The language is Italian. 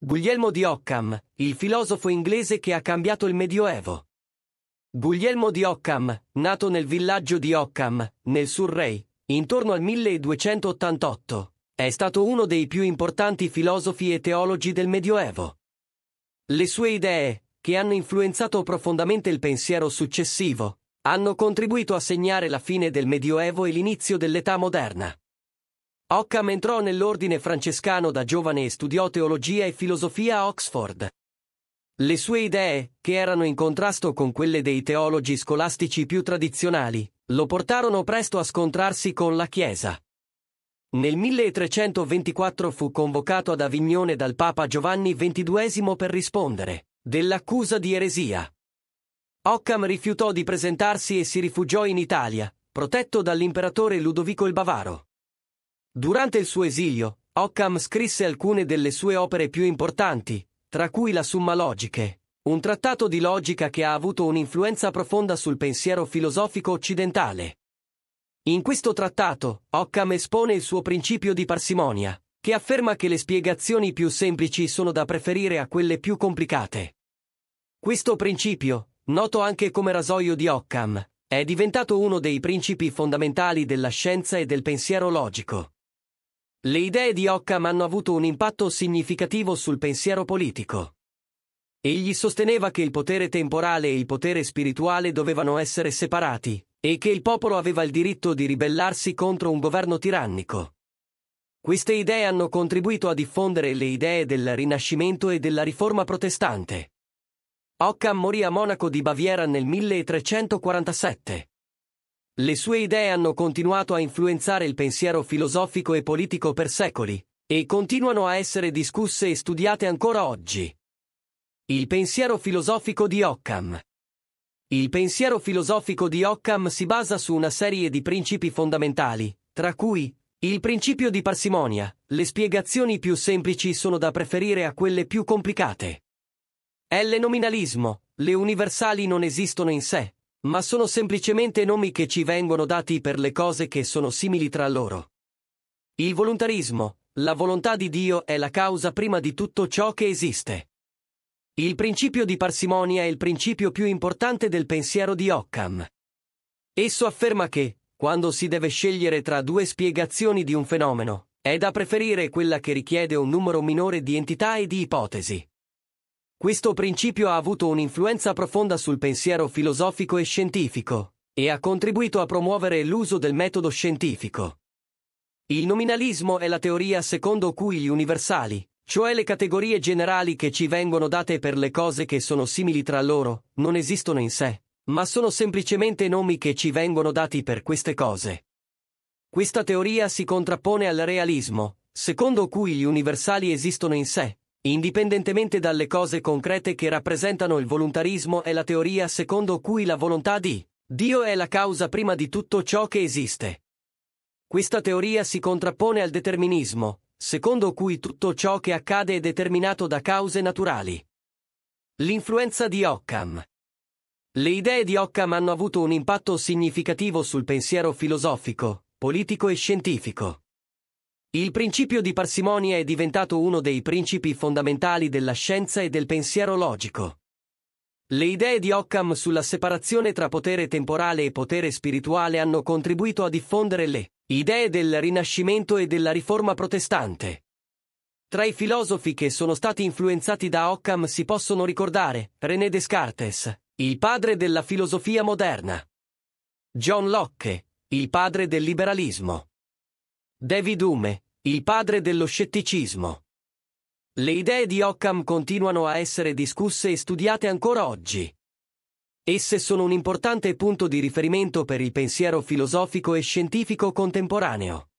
Guglielmo di Occam, il filosofo inglese che ha cambiato il Medioevo. Guglielmo di Occam, nato nel villaggio di Occam, nel Surrey, intorno al 1288, è stato uno dei più importanti filosofi e teologi del Medioevo. Le sue idee, che hanno influenzato profondamente il pensiero successivo, hanno contribuito a segnare la fine del Medioevo e l'inizio dell'età moderna. Occam entrò nell'ordine francescano da giovane e studiò teologia e filosofia a Oxford. Le sue idee, che erano in contrasto con quelle dei teologi scolastici più tradizionali, lo portarono presto a scontrarsi con la Chiesa. Nel 1324 fu convocato ad Avignone dal Papa Giovanni XXII per rispondere dell'accusa di eresia. Occam rifiutò di presentarsi e si rifugiò in Italia, protetto dall'imperatore Ludovico il Bavaro. Durante il suo esilio, Occam scrisse alcune delle sue opere più importanti, tra cui la Summa Logiche, un trattato di logica che ha avuto un'influenza profonda sul pensiero filosofico occidentale. In questo trattato, Occam espone il suo principio di parsimonia, che afferma che le spiegazioni più semplici sono da preferire a quelle più complicate. Questo principio, noto anche come rasoio di Occam, è diventato uno dei principi fondamentali della scienza e del pensiero logico. Le idee di Occam hanno avuto un impatto significativo sul pensiero politico. Egli sosteneva che il potere temporale e il potere spirituale dovevano essere separati, e che il popolo aveva il diritto di ribellarsi contro un governo tirannico. Queste idee hanno contribuito a diffondere le idee del Rinascimento e della Riforma protestante. Occam morì a Monaco di Baviera nel 1347. Le sue idee hanno continuato a influenzare il pensiero filosofico e politico per secoli, e continuano a essere discusse e studiate ancora oggi. Il pensiero filosofico di Occam Il pensiero filosofico di Occam si basa su una serie di principi fondamentali, tra cui il principio di parsimonia, le spiegazioni più semplici sono da preferire a quelle più complicate. L. Nominalismo, le universali non esistono in sé, ma sono semplicemente nomi che ci vengono dati per le cose che sono simili tra loro. Il volontarismo, la volontà di Dio è la causa prima di tutto ciò che esiste. Il principio di parsimonia è il principio più importante del pensiero di Occam. Esso afferma che, quando si deve scegliere tra due spiegazioni di un fenomeno, è da preferire quella che richiede un numero minore di entità e di ipotesi. Questo principio ha avuto un'influenza profonda sul pensiero filosofico e scientifico, e ha contribuito a promuovere l'uso del metodo scientifico. Il nominalismo è la teoria secondo cui gli universali, cioè le categorie generali che ci vengono date per le cose che sono simili tra loro, non esistono in sé, ma sono semplicemente nomi che ci vengono dati per queste cose. Questa teoria si contrappone al realismo, secondo cui gli universali esistono in sé, indipendentemente dalle cose concrete che rappresentano il volontarismo è la teoria secondo cui la volontà di Dio è la causa prima di tutto ciò che esiste. Questa teoria si contrappone al determinismo, secondo cui tutto ciò che accade è determinato da cause naturali. L'influenza di Occam Le idee di Occam hanno avuto un impatto significativo sul pensiero filosofico, politico e scientifico. Il principio di parsimonia è diventato uno dei principi fondamentali della scienza e del pensiero logico. Le idee di Occam sulla separazione tra potere temporale e potere spirituale hanno contribuito a diffondere le idee del Rinascimento e della Riforma protestante. Tra i filosofi che sono stati influenzati da Occam si possono ricordare René Descartes, il padre della filosofia moderna, John Locke, il padre del liberalismo, David Hume, il padre dello scetticismo. Le idee di Occam continuano a essere discusse e studiate ancora oggi. Esse sono un importante punto di riferimento per il pensiero filosofico e scientifico contemporaneo.